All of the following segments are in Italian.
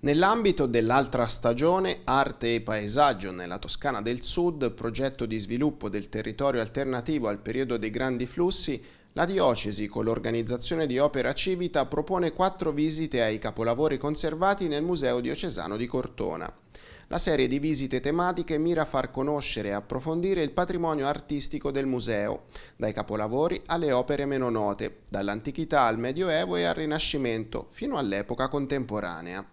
Nell'ambito dell'altra stagione Arte e Paesaggio nella Toscana del Sud, progetto di sviluppo del territorio alternativo al periodo dei grandi flussi, la diocesi con l'organizzazione di Opera Civita propone quattro visite ai capolavori conservati nel Museo diocesano di Cortona. La serie di visite tematiche mira a far conoscere e approfondire il patrimonio artistico del museo, dai capolavori alle opere meno note, dall'antichità al Medioevo e al Rinascimento, fino all'epoca contemporanea.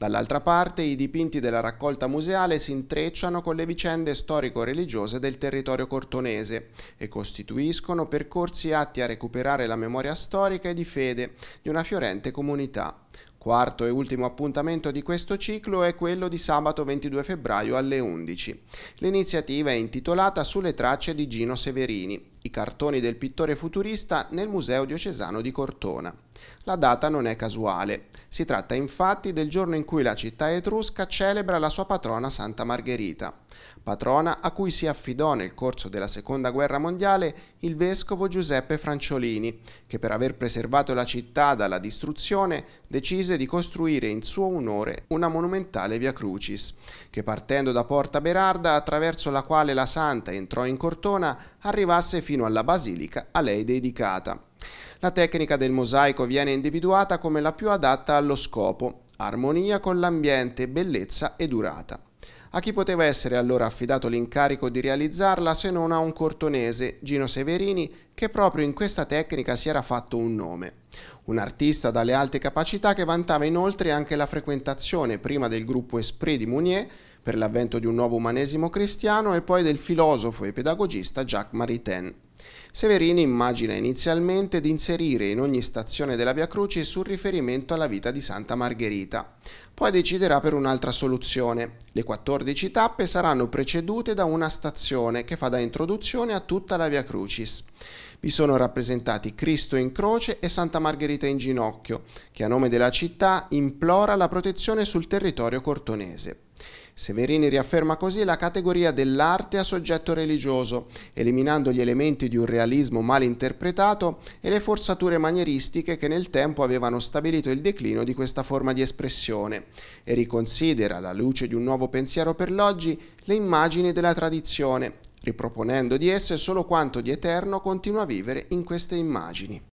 Dall'altra parte i dipinti della raccolta museale si intrecciano con le vicende storico-religiose del territorio cortonese e costituiscono percorsi atti a recuperare la memoria storica e di fede di una fiorente comunità. Quarto e ultimo appuntamento di questo ciclo è quello di sabato 22 febbraio alle 11. L'iniziativa è intitolata Sulle tracce di Gino Severini, i cartoni del pittore futurista nel Museo diocesano di Cortona. La data non è casuale. Si tratta infatti del giorno in cui la città etrusca celebra la sua patrona Santa Margherita, patrona a cui si affidò nel corso della Seconda Guerra Mondiale il vescovo Giuseppe Franciolini, che per aver preservato la città dalla distruzione decise di costruire in suo onore una monumentale Via Crucis, che partendo da Porta Berarda, attraverso la quale la santa entrò in Cortona, arrivasse fino alla basilica a lei dedicata la tecnica del mosaico viene individuata come la più adatta allo scopo, armonia con l'ambiente, bellezza e durata. A chi poteva essere allora affidato l'incarico di realizzarla se non a un cortonese, Gino Severini, che proprio in questa tecnica si era fatto un nome. Un artista dalle alte capacità che vantava inoltre anche la frequentazione prima del gruppo Esprit di Mounier per l'avvento di un nuovo umanesimo cristiano e poi del filosofo e pedagogista Jacques Maritain. Severini immagina inizialmente di inserire in ogni stazione della Via Crucis un riferimento alla vita di Santa Margherita. Poi deciderà per un'altra soluzione. Le 14 tappe saranno precedute da una stazione che fa da introduzione a tutta la Via Crucis. Vi sono rappresentati Cristo in croce e Santa Margherita in ginocchio, che a nome della città implora la protezione sul territorio cortonese. Severini riafferma così la categoria dell'arte a soggetto religioso, eliminando gli elementi di un realismo mal interpretato e le forzature manieristiche che nel tempo avevano stabilito il declino di questa forma di espressione, e riconsidera, alla luce di un nuovo pensiero per l'oggi, le immagini della tradizione, riproponendo di esse solo quanto di eterno continua a vivere in queste immagini.